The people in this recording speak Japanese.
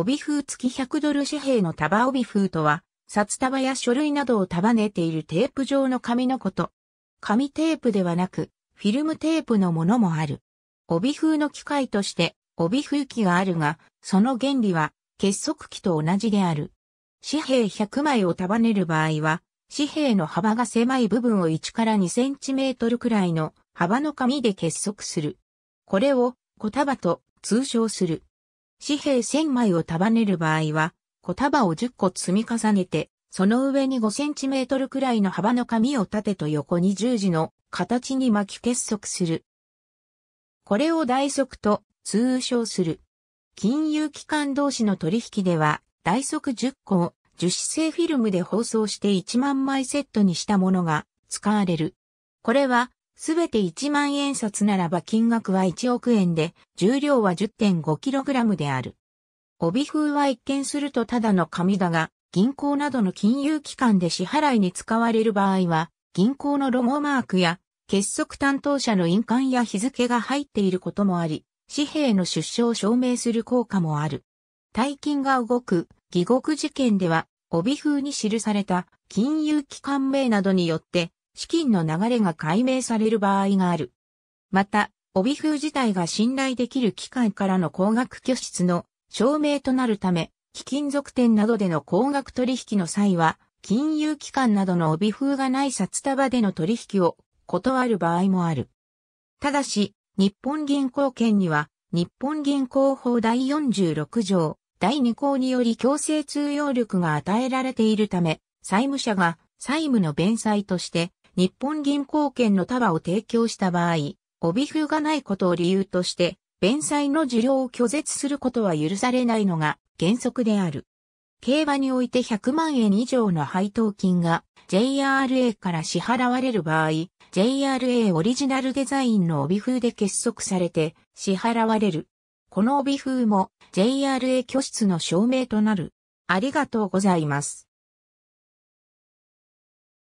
帯封付き100ドル紙幣の束帯封とは、札束や書類などを束ねているテープ状の紙のこと。紙テープではなく、フィルムテープのものもある。帯封の機械として、帯封機があるが、その原理は、結束機と同じである。紙幣100枚を束ねる場合は、紙幣の幅が狭い部分を1から2センチメートルくらいの幅の紙で結束する。これを小束と通称する。紙幣1000枚を束ねる場合は、小束を10個積み重ねて、その上に5センチメートルくらいの幅の紙を縦と横に十字の形に巻き結束する。これを大足と通称する。金融機関同士の取引では、大足10個を樹脂製フィルムで包装して1万枚セットにしたものが使われる。これはすべて1万円札ならば金額は1億円で、重量は 10.5kg である。帯風は一見するとただの紙だが、銀行などの金融機関で支払いに使われる場合は、銀行のロゴマークや、結束担当者の印鑑や日付が入っていることもあり、紙幣の出所を証明する効果もある。大金が動く、義獄事件では、帯風に記された金融機関名などによって、資金の流れが解明される場合がある。また、帯封自体が信頼できる機関からの高額拠出の証明となるため、貴金属店などでの高額取引の際は、金融機関などの帯封がない札束での取引を断る場合もある。ただし、日本銀行券には、日本銀行法第46条、第2項により強制通用力が与えられているため、債務者が債務の弁済として、日本銀行券の束を提供した場合、帯封がないことを理由として、弁済の受領を拒絶することは許されないのが原則である。競馬において100万円以上の配当金が JRA から支払われる場合、JRA オリジナルデザインの帯風で結束されて支払われる。この帯風も JRA 拠出の証明となる。ありがとうございます。